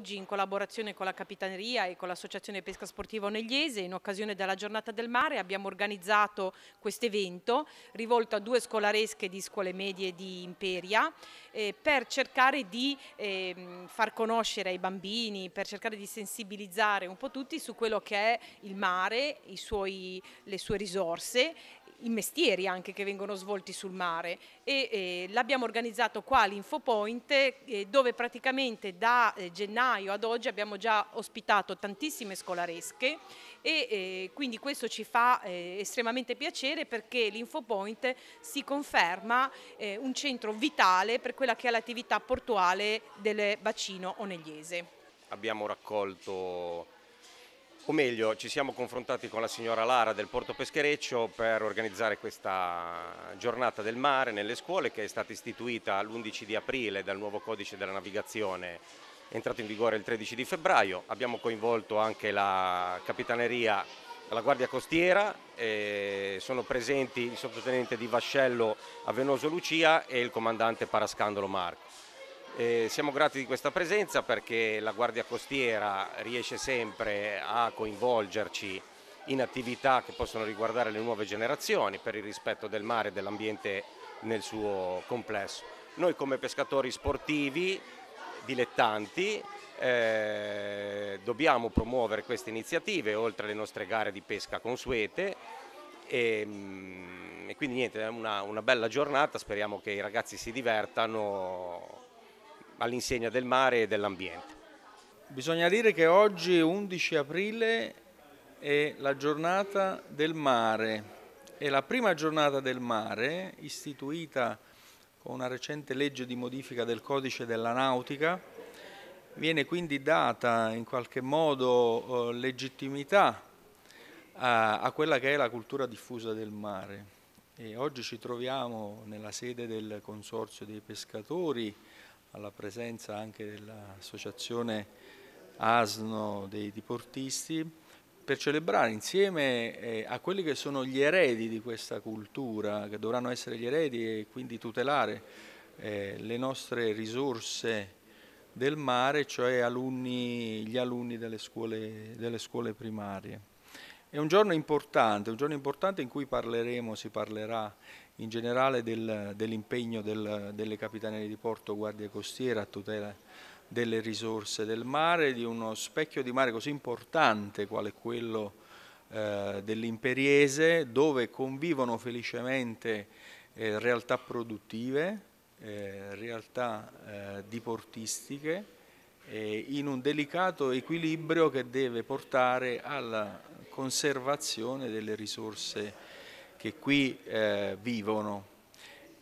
oggi in collaborazione con la Capitaneria e con l'Associazione Pesca Sportiva Onegliese in occasione della giornata del mare abbiamo organizzato questo evento rivolto a due scolaresche di scuole medie di Imperia eh, per cercare di eh, far conoscere ai bambini, per cercare di sensibilizzare un po' tutti su quello che è il mare, suoi, le sue risorse i mestieri anche che vengono svolti sul mare e eh, l'abbiamo organizzato qua all'Infopoint eh, dove praticamente da eh, gennaio ad oggi abbiamo già ospitato tantissime scolaresche e eh, quindi questo ci fa eh, estremamente piacere perché l'Infopoint si conferma eh, un centro vitale per quella che è l'attività portuale del bacino onegliese. Abbiamo raccolto o meglio ci siamo confrontati con la signora Lara del Porto Peschereccio per organizzare questa giornata del mare nelle scuole che è stata istituita l'11 di aprile dal nuovo codice della navigazione entrato in vigore il 13 di febbraio. Abbiamo coinvolto anche la Capitaneria, la Guardia Costiera, sono presenti il sottotenente di Vascello Avenoso Lucia e il comandante Parascandolo Marco. Eh, siamo grati di questa presenza perché la Guardia Costiera riesce sempre a coinvolgerci in attività che possono riguardare le nuove generazioni per il rispetto del mare e dell'ambiente nel suo complesso. Noi come pescatori sportivi, dilettanti, eh, dobbiamo promuovere queste iniziative oltre alle nostre gare di pesca consuete e, ehm, e quindi niente, è una, una bella giornata, speriamo che i ragazzi si divertano all'insegna del mare e dell'ambiente. Bisogna dire che oggi 11 aprile è la giornata del mare, è la prima giornata del mare istituita con una recente legge di modifica del codice della nautica, viene quindi data in qualche modo eh, legittimità a, a quella che è la cultura diffusa del mare. E oggi ci troviamo nella sede del Consorzio dei Pescatori alla presenza anche dell'associazione Asno dei diportisti per celebrare insieme eh, a quelli che sono gli eredi di questa cultura, che dovranno essere gli eredi e quindi tutelare eh, le nostre risorse del mare, cioè alunni, gli alunni delle scuole, delle scuole primarie. È un giorno importante, un giorno importante in cui parleremo, si parlerà in generale del, dell'impegno del, delle capitanerie di porto, guardia costiera a tutela delle risorse del mare, di uno specchio di mare così importante quale quello eh, dell'imperiese, dove convivono felicemente eh, realtà produttive, eh, realtà eh, diportistiche, eh, in un delicato equilibrio che deve portare alla conservazione delle risorse che qui eh, vivono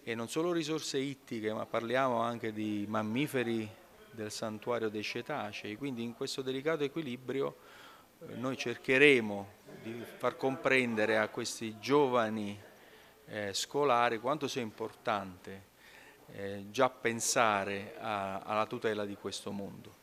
e non solo risorse ittiche ma parliamo anche di mammiferi del santuario dei cetacei, quindi in questo delicato equilibrio eh, noi cercheremo di far comprendere a questi giovani eh, scolari quanto sia importante eh, già pensare a, alla tutela di questo mondo.